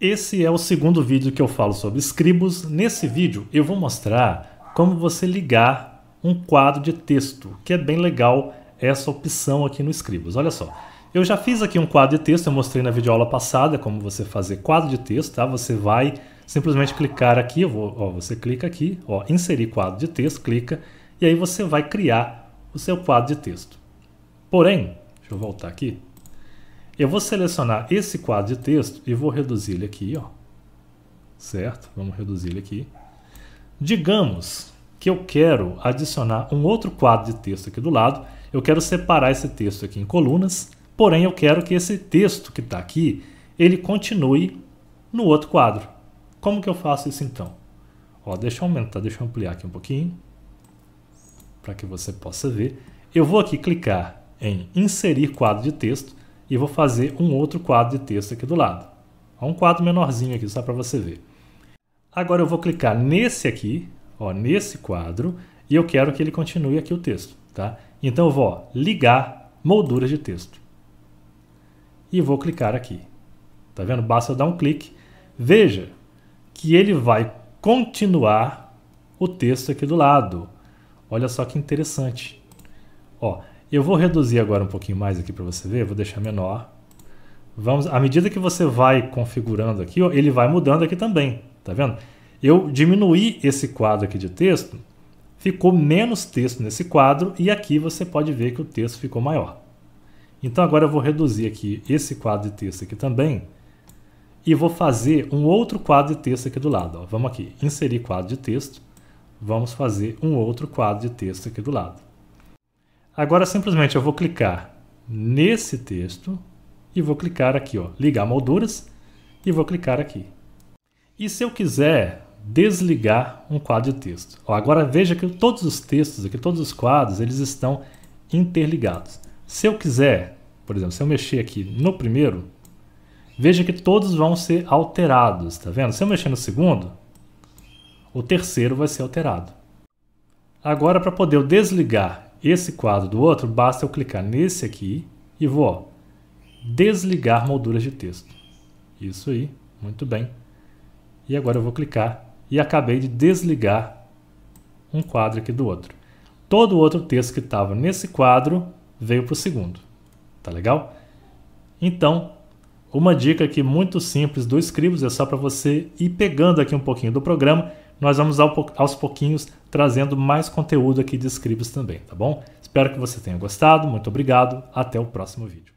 Esse é o segundo vídeo que eu falo sobre Scribus. Nesse vídeo eu vou mostrar como você ligar um quadro de texto, que é bem legal essa opção aqui no Scribus. Olha só, eu já fiz aqui um quadro de texto, eu mostrei na videoaula passada como você fazer quadro de texto, tá? Você vai simplesmente clicar aqui, vou, ó, você clica aqui, ó, inserir quadro de texto, clica, e aí você vai criar o seu quadro de texto. Porém, deixa eu voltar aqui, eu vou selecionar esse quadro de texto e vou reduzir ele aqui, ó. Certo? Vamos reduzir ele aqui. Digamos que eu quero adicionar um outro quadro de texto aqui do lado. Eu quero separar esse texto aqui em colunas, porém eu quero que esse texto que está aqui, ele continue no outro quadro. Como que eu faço isso então? Ó, deixa eu aumentar, deixa eu ampliar aqui um pouquinho para que você possa ver. Eu vou aqui clicar em inserir quadro de texto e vou fazer um outro quadro de texto aqui do lado. Um quadro menorzinho aqui, só para você ver. Agora eu vou clicar nesse aqui, ó, nesse quadro, e eu quero que ele continue aqui o texto. Tá? Então eu vou ó, ligar molduras de texto. E vou clicar aqui. Tá vendo? Basta eu dar um clique. Veja que ele vai continuar o texto aqui do lado. Olha só que interessante. Ó, eu vou reduzir agora um pouquinho mais aqui para você ver, vou deixar menor. Vamos, à medida que você vai configurando aqui, ó, ele vai mudando aqui também, tá vendo? Eu diminuí esse quadro aqui de texto, ficou menos texto nesse quadro e aqui você pode ver que o texto ficou maior. Então agora eu vou reduzir aqui esse quadro de texto aqui também e vou fazer um outro quadro de texto aqui do lado. Ó. Vamos aqui, inserir quadro de texto, vamos fazer um outro quadro de texto aqui do lado. Agora simplesmente eu vou clicar nesse texto e vou clicar aqui, ó, ligar molduras e vou clicar aqui. E se eu quiser desligar um quadro de texto? Ó, agora veja que todos os textos aqui, todos os quadros, eles estão interligados. Se eu quiser, por exemplo, se eu mexer aqui no primeiro, veja que todos vão ser alterados, tá vendo? Se eu mexer no segundo, o terceiro vai ser alterado. Agora, para poder desligar esse quadro do outro, basta eu clicar nesse aqui e vou ó, desligar molduras de texto. Isso aí, muito bem. E agora eu vou clicar e acabei de desligar um quadro aqui do outro. Todo o outro texto que estava nesse quadro veio para o segundo. Tá legal? Então, uma dica aqui muito simples do Scribus, é só para você ir pegando aqui um pouquinho do programa nós vamos aos pouquinhos trazendo mais conteúdo aqui de Scribs também, tá bom? Espero que você tenha gostado, muito obrigado, até o próximo vídeo.